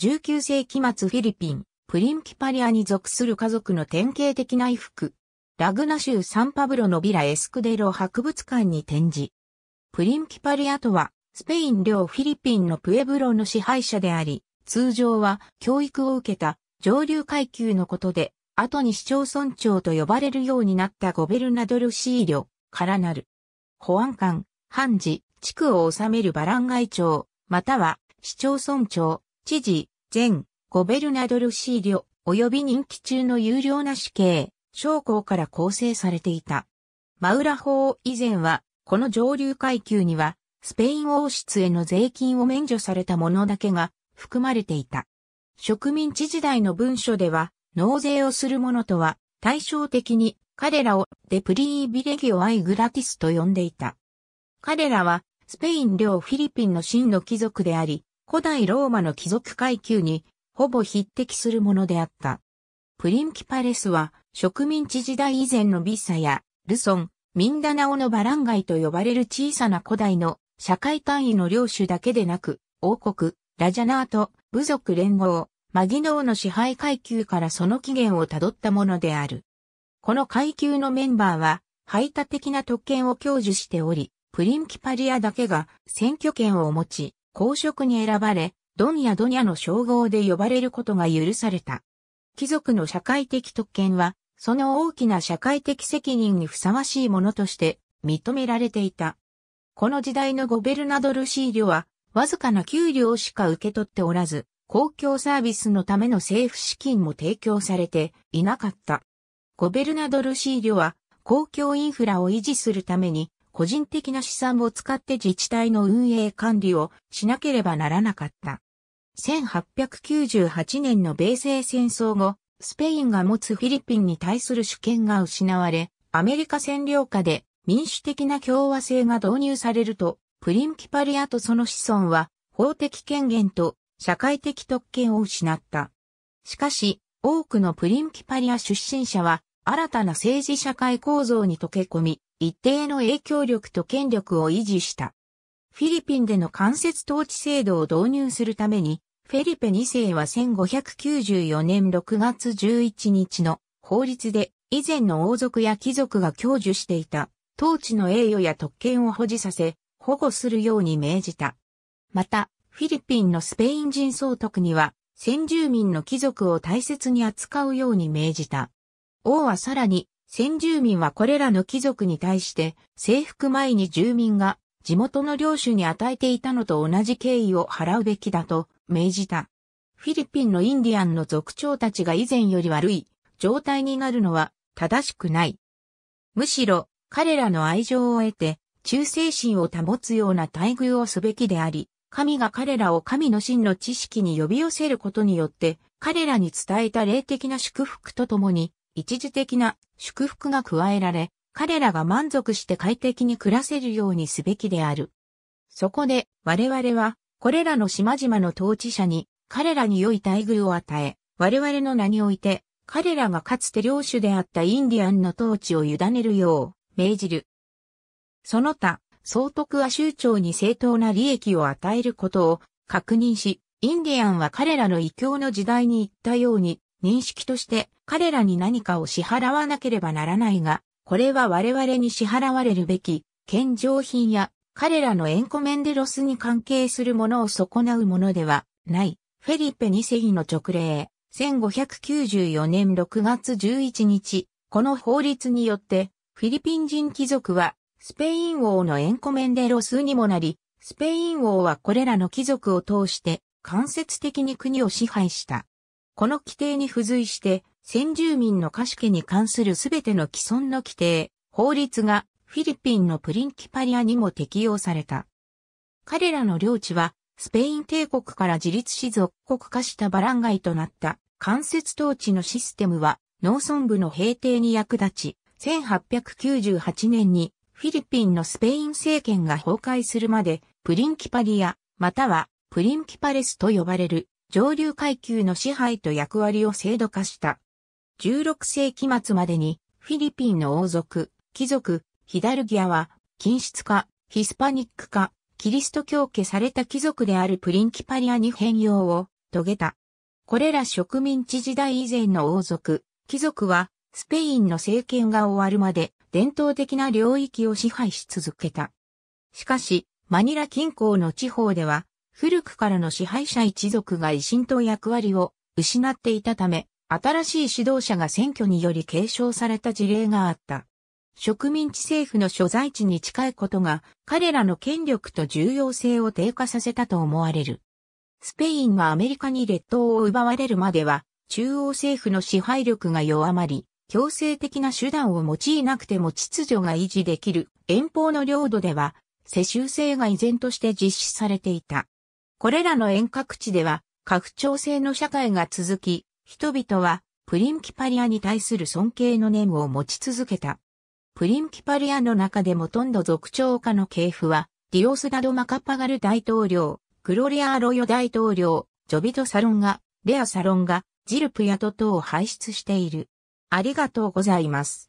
19世紀末フィリピン、プリンキパリアに属する家族の典型的な衣服。ラグナ州サンパブロのビラエスクデロ博物館に展示。プリンキパリアとは、スペイン領フィリピンのプエブロの支配者であり、通常は教育を受けた上流階級のことで、後に市町村長と呼ばれるようになったゴベルナドルシーリョからなる。保安官、判事、地区を治めるバランガイ長、または市町村長、知事、前、ゴベルナドルシーリョ、及び任期中の有料な死刑、将校から構成されていた。マウラ法以前は、この上流階級には、スペイン王室への税金を免除されたものだけが含まれていた。植民地時代の文書では、納税をする者とは、対照的に彼らをデプリービレギオアイグラティスと呼んでいた。彼らは、スペイン領フィリピンの真の貴族であり、古代ローマの貴族階級にほぼ匹敵するものであった。プリンキパレスは植民地時代以前のビッサやルソン、ミンダナオのバランガイと呼ばれる小さな古代の社会単位の領主だけでなく、王国、ラジャナート、部族連合、マギノーの支配階級からその起源をたどったものである。この階級のメンバーは、排他的な特権を享受しており、プリンキパリアだけが選挙権を持ち、公職に選ばれ、ドンやドニャの称号で呼ばれることが許された。貴族の社会的特権は、その大きな社会的責任にふさわしいものとして認められていた。この時代のゴベルナドルシーリョは、わずかな給料しか受け取っておらず、公共サービスのための政府資金も提供されていなかった。ゴベルナドルシーリョは、公共インフラを維持するために、個人的な資産を使って自治体の運営管理をしなければならなかった。1898年の米西戦争後、スペインが持つフィリピンに対する主権が失われ、アメリカ占領下で民主的な共和制が導入されると、プリンキパリアとその子孫は法的権限と社会的特権を失った。しかし、多くのプリンキパリア出身者は新たな政治社会構造に溶け込み、一定の影響力と権力を維持した。フィリピンでの間接統治制度を導入するために、フェリペ2世は1594年6月11日の法律で以前の王族や貴族が享受していた統治の栄誉や特権を保持させ、保護するように命じた。また、フィリピンのスペイン人総督には、先住民の貴族を大切に扱うように命じた。王はさらに、先住民はこれらの貴族に対して征服前に住民が地元の領主に与えていたのと同じ敬意を払うべきだと命じた。フィリピンのインディアンの族長たちが以前より悪い状態になるのは正しくない。むしろ彼らの愛情を得て忠誠心を保つような待遇をすべきであり、神が彼らを神の真の知識に呼び寄せることによって、彼らに伝えた霊的な祝福とともに、一時的な祝福が加えられ、彼らが満足して快適に暮らせるようにすべきである。そこで我々はこれらの島々の統治者に彼らに良い待遇を与え、我々の名において彼らがかつて領主であったインディアンの統治を委ねるよう命じる。その他、総督は州長に正当な利益を与えることを確認し、インディアンは彼らの異教の時代に言ったように、認識として彼らに何かを支払わなければならないが、これは我々に支払われるべき、献上品や彼らのエンコメンデロスに関係するものを損なうものではない。フェリペ2世の直令、1594年6月11日、この法律によって、フィリピン人貴族は、スペイン王のエンコメンデロスにもなり、スペイン王はこれらの貴族を通して、間接的に国を支配した。この規定に付随して、先住民の貸し家に関するすべての既存の規定、法律がフィリピンのプリンキパリアにも適用された。彼らの領地は、スペイン帝国から自立し属国化したバランガイとなった間接統治のシステムは農村部の平定に役立ち、1898年にフィリピンのスペイン政権が崩壊するまでプリンキパリアまたはプリンキパレスと呼ばれる上流階級の支配と役割を制度化した。16世紀末までにフィリピンの王族、貴族、ヒダルギアは、均室化、ヒスパニック化、キリスト教家された貴族であるプリンキパリアに変容を遂げた。これら植民地時代以前の王族、貴族は、スペインの政権が終わるまで伝統的な領域を支配し続けた。しかし、マニラ近郊の地方では、古くからの支配者一族が維新と役割を失っていたため、新しい指導者が選挙により継承された事例があった。植民地政府の所在地に近いことが彼らの権力と重要性を低下させたと思われる。スペインがアメリカに列島を奪われるまでは中央政府の支配力が弱まり、強制的な手段を用いなくても秩序が維持できる遠方の領土では世襲制が依然として実施されていた。これらの遠隔地では、拡張性の社会が続き、人々はプリンキパリアに対する尊敬の念を持ち続けた。プリンキパリアの中でもとんど族長化の系譜は、ディオスダド・マカパガル大統領、クロリアーロヨ大統領、ジョビト・サロンが、レア・サロンが、ジルプヤト等を輩出している。ありがとうございます。